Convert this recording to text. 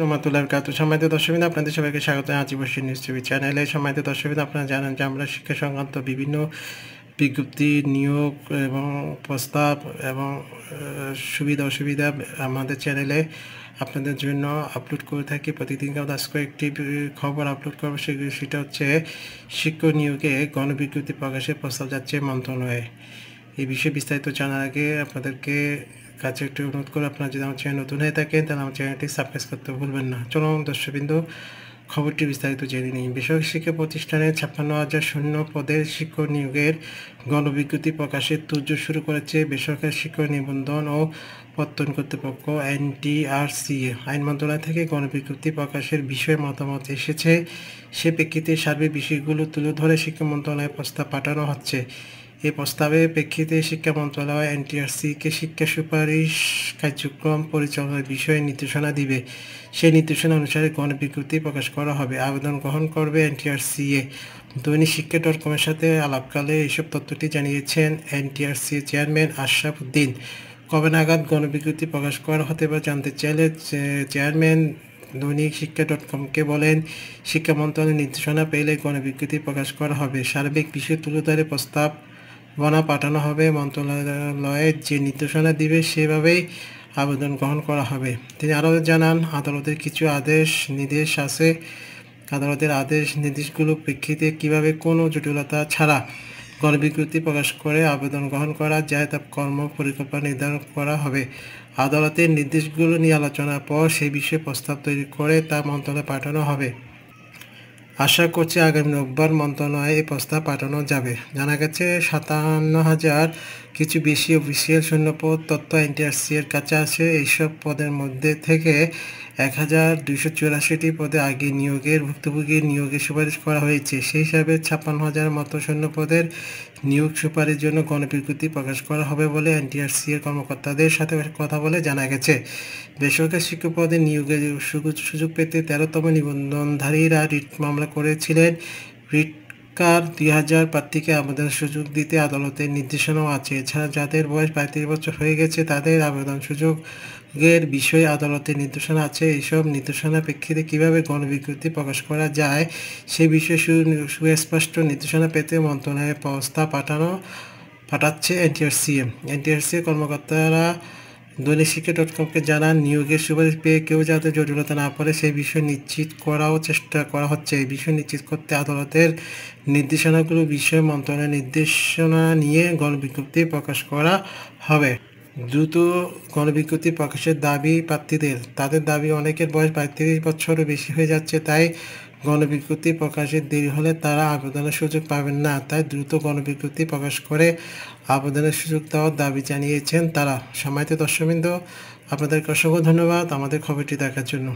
রহমতুল্লাহ কাত সম্মানিত দর্শকবিদ আপনাদের সবাইকে স্বাগত আজীবশী নিউজ টিভি চ্যানেলে সম্মানিত দর্শকবিদ আপনারা জানেন যে আমরা শিক্ষা সংক্রান্ত বিভিন্ন বিজ্ঞপ্তি নিয়োগ এবং প্রস্তাব এবং সুবিধা অসুবিধা আমাদের চ্যানেলে আপনাদের জন্য আপলোড করে থাকি প্রতিদিন দাস কয়েকটি খবর আপলোড করবো সেটা হচ্ছে শিক্ষক নিয়োগে গণবিজ্ঞপ্তি প্রকাশের প্রস্তাব যাচ্ছে মন্ত্রণালয়ে এই বিষয়ে বিস্তারিত জানার আগে আপনাদেরকে কাছে একটু অনুরোধ করে আপনারা যদি আমার চ্যানেল নতুন হয়ে থাকেন তাহলে আমার চ্যানেলটি সাবস্ক্রাইব করতে ভুলবেন না চলুন দর্শকবিন্দু খবরটি বিস্তারিত জেনে নিই বেসরকারি শিক্ষা প্রতিষ্ঠানে ছাপ্পান্ন হাজার শূন্য পদের শিক্ষক নিয়োগের গণবিজ্ঞপ্তি প্রকাশের তুর্য শুরু করেছে বেসরকারি শিক্ষক নিবন্ধন ও পত্তন কর্তৃপক্ষ এনটিআরসিএ আইন মন্ত্রণালয় থেকে গণবিজ্ঞপ্তি প্রকাশের বিষয়ে মতামত এসেছে সে প্রেক্ষিতে সার্বিক বিষয়গুলো তুলে ধরে শিক্ষা মন্ত্রণালয়ে প্রস্তাব পাঠানো হচ্ছে এই প্রস্তাবের প্রেক্ষিতে শিক্ষা মন্ত্রণালয় এনটিআরসিকে শিক্ষা সুপারিশ কার্যক্রম পরিচালনার বিষয়ে নির্দেশনা দিবে সেই নির্দেশনা অনুসারে গণবিজ্ঞপ্তি প্রকাশ করা হবে আবেদন গ্রহণ করবে এনটিআরসিএ দৈনিক শিক্ষা ডট কমের সাথে আলাপকালে এইসব তথ্যটি জানিয়েছেন এনটিআরসি চেয়ারম্যান আশরাফ উদ্দিন কবে নাগাদ গণবিজ্ঞপ্তি প্রকাশ করা হতে বা জানতে চাইলে চেয়ারম্যান দৈনিক শিক্ষা ডট কমকে বলেন শিক্ষা মন্ত্রণালয়ের নির্দেশনা পেলে গণবিজ্ঞপ্তি প্রকাশ করা হবে সার্বিক বিষয় তুলে ধরে প্রস্তাব বনা পাঠানো হবে মন্ত্রণালয়ে যে নির্দেশনা দিবে সেভাবেই আবেদন গ্রহণ করা হবে তিনি আরও জানান আদালতের কিছু আদেশ নির্দেশ আছে আদালতের আদেশ নির্দেশগুলোর প্রেক্ষিতে কিভাবে কোনো জটিলতা ছাড়া গণবিজ্ঞপ্তি প্রকাশ করে আবেদন গ্রহণ করা যায় তা কর্ম পরিকল্পনা নির্ধারণ করা হবে আদালতের নির্দেশগুলো নিয়ে আলোচনার পর সেই বিষয়ে প্রস্তাব তৈরি করে তা মন্ত্রণালয়ে পাঠানো হবে আশা করছি আগামী রোববার মন্ত্রণালয়ে এই প্রস্তাব পাঠানো যাবে জানা গেছে সাতান্ন হাজার কিছু বেশি অফিসিয়াল সৈন্যপদ তথ্য এনটিআরসিএর কাছে আছে এইসব পদের মধ্যে থেকে এক হাজার দুইশো চুরাশিটি পদে আগে নিয়োগের ভুক্তভোগী নিয়োগের সুপারিশ করা হয়েছে সেই হিসাবে ছাপ্পান্ন হাজার মতো সৈন্যপদের নিয়োগ সুপারিশ জন্য গণবিজ্ঞতি প্রকাশ করা হবে বলে এনটিআরসি এর কর্মকর্তাদের সাথে কথা বলে জানা গেছে বেসরকারি শিক্ষক পদে নিয়োগের সুযোগ পেতে তেরোতম নিবন্ধনধারীরা রিট মামলা ঘোষণা করেছিলেন রিটকার দুই হাজার প্রার্থীকে আবেদন সুযোগ দিতে আদালতের নির্দেশনাও আছে এছাড়া যাদের বয়স পঁয়ত্রিশ বছর হয়ে গেছে তাদের আবেদন সুযোগের বিষয়ে আদালতের নির্দেশনা আছে এইসব নির্দেশনা প্রেক্ষিতে কীভাবে গণবিজ্ঞপ্তি প্রকাশ করা যায় সে বিষয়ে সুস্পষ্ট নির্দেশনা পেতে মন্ত্রণালয়ের প্রস্তাব পাঠানো পাঠাচ্ছে এনটিআরসিএম এনটিআরসি কর্মকর্তারা দৈনিক শিক্ষা ডট কমকে জানান নিয়োগের সুপারিশ পেয়ে কেউ যাতে জটিলতা না পড়ে সেই বিষয় নিশ্চিত করাও চেষ্টা করা হচ্ছে এই বিষয় নিশ্চিত করতে আদালতের নির্দেশনাগুলো বিষয় মন্ত্রণালয়ের নির্দেশনা নিয়ে গণবিজ্ঞপ্তি প্রকাশ করা হবে দ্রুত গণবিজ্ঞপ্তি প্রকাশের দাবি প্রার্থীদের তাদের দাবি অনেকের বয়স পঁয়ত্রিশ বছরও বেশি হয়ে যাচ্ছে তাই গণবিজ্ঞপ্তি প্রকাশের দেরি হলে তারা আবেদনের সুযোগ পাবেন না তাই দ্রুত গণবিজ্ঞপ্তি প্রকাশ করে আবেদনের সুযোগ দেওয়ার দাবি জানিয়েছেন তারা সময়তে দর্শকবৃন্দ আপনাদেরকে অসংখ্য ধন্যবাদ আমাদের খবরটি দেখার জন্য